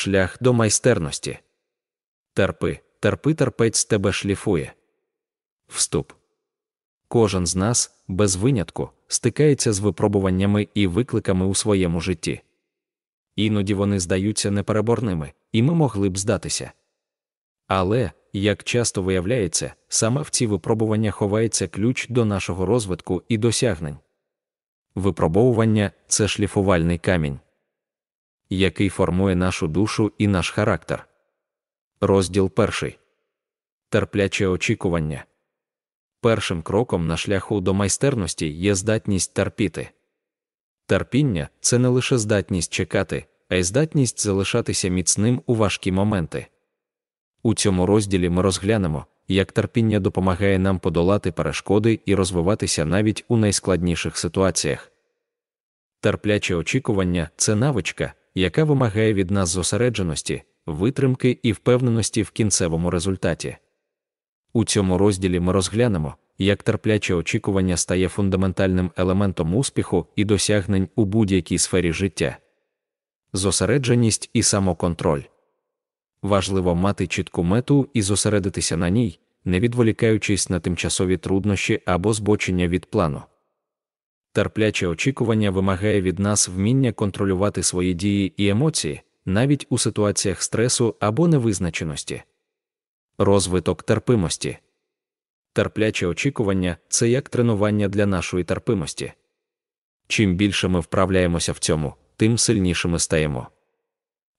шлях до майстерності. Терпи, терпи, терпець тебе шліфує. Вступ. Кожен з нас, без винятку, стикається з випробуваннями і викликами у своєму житті. Іноді вони здаються непереборними, і ми могли б здатися. Але, як часто виявляється, саме в ці випробування ховається ключ до нашого розвитку і досягнень. Випробовування це шліфувальний камінь який формує нашу душу і наш характер. Розділ перший терпляче очікування. Першим кроком на шляху до майстерності є здатність терпіти. Терпіння це не лише здатність чекати, а й здатність залишатися міцним у важкі моменти. У цьому розділі ми розглянемо, як терпіння допомагає нам подолати перешкоди і розвиватися навіть у найскладніших ситуаціях. Терпляче очікування це навичка, яка вимагає від нас зосередженості, витримки і впевненості в кінцевому результаті. У цьому розділі ми розглянемо, як терпляче очікування стає фундаментальним елементом успіху і досягнень у будь-якій сфері життя. Зосередженість і самоконтроль. Важливо мати чітку мету і зосередитися на ній, не відволікаючись на тимчасові труднощі або збочення від плану. Терпляче очікування вимагає від нас вміння контролювати свої дії і емоції, навіть у ситуаціях стресу або невизначеності. Розвиток терпимості. Терпляче очікування це як тренування для нашої терпимості. Чим більше ми вправляємося в цьому, тим сильнішими стаємо.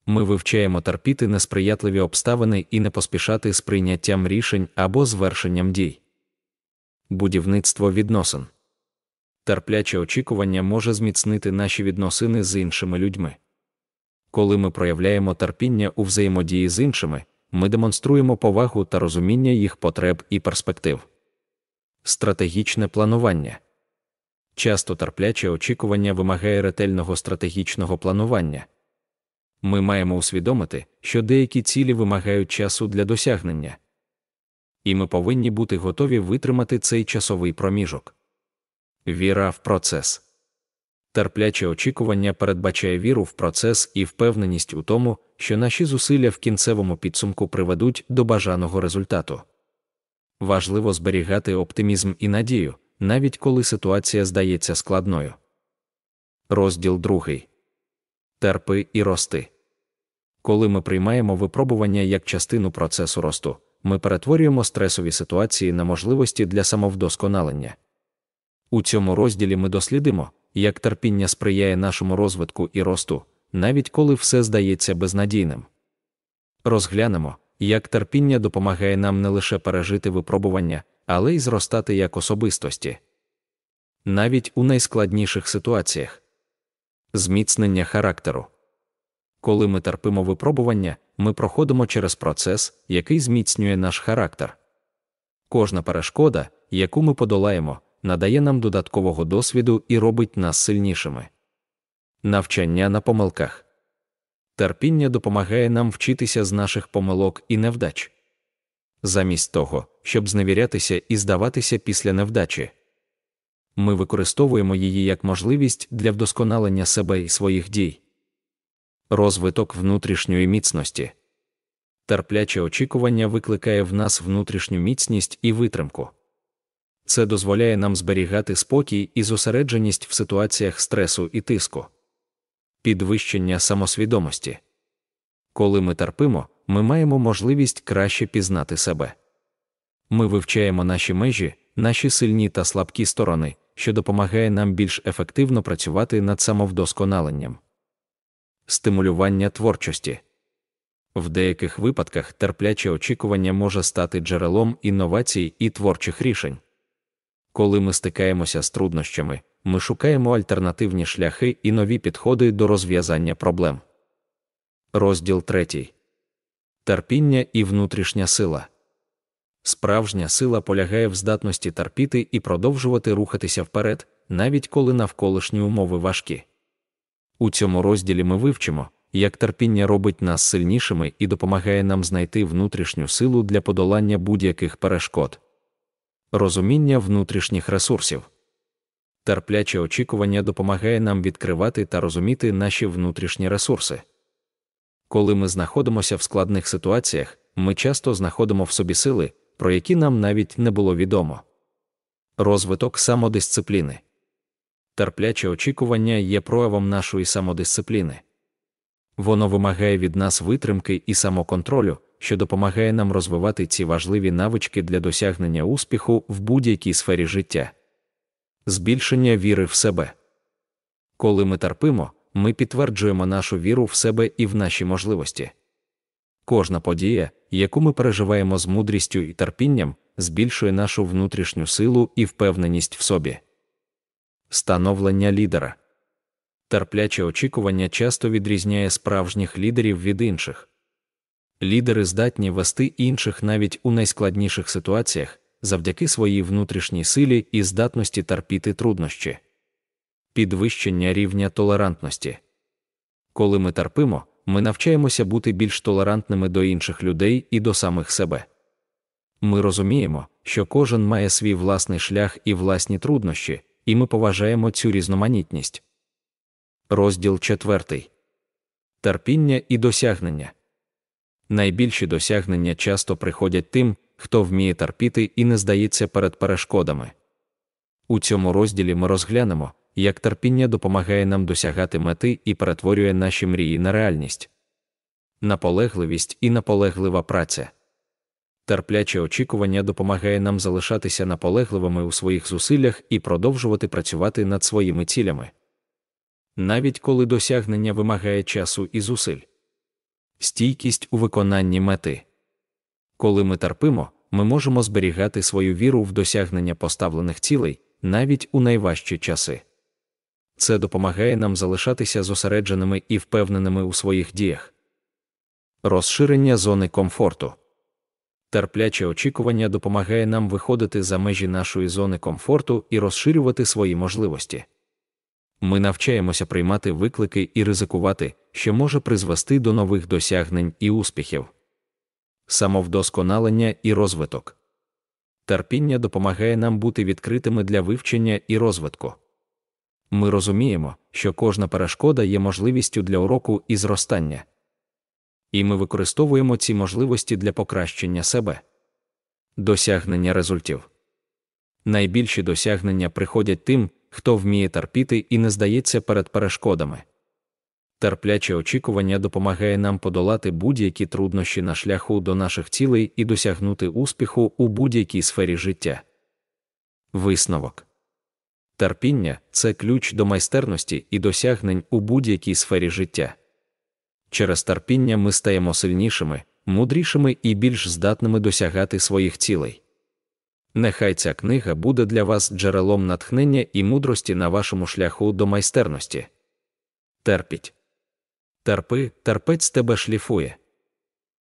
Ми вивчаємо терпіти несприятливі обставини і не поспішати з прийняттям рішень або звершенням дій. Будівництво відносин терпляче очікування може зміцнити наші відносини з іншими людьми. Коли ми проявляємо терпіння у взаємодії з іншими, ми демонструємо повагу та розуміння їх потреб і перспектив. Стратегічне планування часто терпляче очікування вимагає ретельного стратегічного планування. Ми маємо усвідомити, що деякі цілі вимагають часу для досягнення, і ми повинні бути готові витримати цей часовий проміжок. Віра в процес. Терпляче очікування передбачає віру в процес і впевненість у тому, що наші зусилля в кінцевому підсумку приведуть до бажаного результату. Важливо зберігати оптимізм і надію, навіть коли ситуація здається складною. Розділ другий Терпи і рости. Коли ми приймаємо випробування як частину процесу росту, ми перетворюємо стресові ситуації на можливості для самовдосконалення. У цьому розділі ми дослідимо, як терпіння сприяє нашому розвитку і росту, навіть коли все здається безнадійним. Розглянемо, як терпіння допомагає нам не лише пережити випробування, але й зростати як особистості. Навіть у найскладніших ситуаціях зміцнення характеру. Коли ми терпимо випробування, ми проходимо через процес, який зміцнює наш характер. Кожна перешкода, яку ми подолаємо, надає нам додаткового досвіду і робить нас сильнішими. Навчання на помилках терпіння допомагає нам вчитися з наших помилок і невдач. Замість того, щоб зневірятися і здаватися після невдачі, ми використовуємо її як можливість для вдосконалення себе і своїх дій. Розвиток внутрішньої міцності терпляче очікування викликає в нас внутрішню міцність і витримку. Це дозволяє нам зберігати спокій і зосередженість в ситуаціях стресу і тиску. Підвищення самосвідомості. Коли ми терпимо, ми маємо можливість краще пізнати себе. Ми вивчаємо наші межі, наші сильні та слабкі сторони, що допомагає нам більш ефективно працювати над самовдосконаленням. Стимулювання творчості в деяких випадках терпляче очікування може стати джерелом інновацій і творчих рішень. Коли ми стикаємося з труднощами, ми шукаємо альтернативні шляхи і нові підходи до розв'язання проблем. Розділ 3. Терпіння і внутрішня сила. Справжня сила полягає в здатності терпіти і продовжувати рухатися вперед, навіть коли навколишні умови важкі. У цьому розділі ми вивчимо, як терпіння робить нас сильнішими і допомагає нам знайти внутрішню силу для подолання будь-яких перешкод розуміння внутрішніх ресурсів. Терпляче очікування допомагає нам відкривати та розуміти наші внутрішні ресурси. Коли ми знаходимося в складних ситуаціях, ми часто знаходимо в собі сили, про які нам навіть не було відомо. Розвиток самодисципліни. Терпляче очікування є проявом нашої самодисципліни. Воно вимагає від нас витримки і самоконтролю, що допомагає нам розвивати ці важливі навички для досягнення успіху в будь-якій сфері життя. Збільшення віри в себе. Коли ми терпимо, ми підтверджуємо нашу віру в себе і в наші можливості. Кожна подія, яку ми переживаємо з мудрістю і терпінням, збільшує нашу внутрішню силу і впевненість в собі. Становлення лідера терпляче очікування часто відрізняє справжніх лідерів від інших. Лідери здатні вести інших навіть у найскладніших ситуаціях завдяки своїй внутрішній силі і здатності терпіти труднощі. Підвищення рівня толерантності. Коли ми терпимо, ми навчаємося бути більш толерантними до інших людей і до самих себе. Ми розуміємо, що кожен має свій власний шлях і власні труднощі, і ми поважаємо цю різноманітність. Розділ 4. Терпіння і досягнення найбільші досягнення часто приходять тим, хто вміє терпіти і не здається перед перешкодами. У цьому розділі ми розглянемо, як терпіння допомагає нам досягати мети і перетворює наші мрії на реальність. Наполегливість і наполеглива праця. Терпляче очікування допомагає нам залишатися наполегливими у своїх зусиллях і продовжувати працювати над своїми цілями. Навіть коли досягнення вимагає часу і зусиль стійкість у виконанні мети. Коли ми терпимо, ми можемо зберігати свою віру в досягнення поставлених цілей навіть у найважчі часи. Це допомагає нам залишатися зосередженими і впевненими у своїх діях. Розширення зони комфорту. Терпляче очікування допомагає нам виходити за межі нашої зони комфорту і розширювати свої можливості. Ми навчаємося приймати виклики і ризикувати, що може призвести до нових досягнень і успіхів, самовдосконалення і розвиток. Терпіння допомагає нам бути відкритими для вивчення і розвитку. Ми розуміємо, що кожна перешкода є можливістю для уроку і зростання, і ми використовуємо ці можливості для покращення себе, досягнення результів. Найбільші досягнення приходять тим, хто вміє терпіти і не здається перед перешкодами терпляче очікування допомагає нам подолати будь-які труднощі на шляху до наших цілей і досягнути успіху у будь-якій сфері життя. Висновок терпіння це ключ до майстерності і досягнень у будь-якій сфері життя. Через терпіння ми стаємо сильнішими, мудрішими і більш здатними досягати своїх цілей. Нехай ця книга буде для вас джерелом натхнення і мудрості на вашому шляху до майстерності. Терпіть. Терпи, терпець тебе шліфує.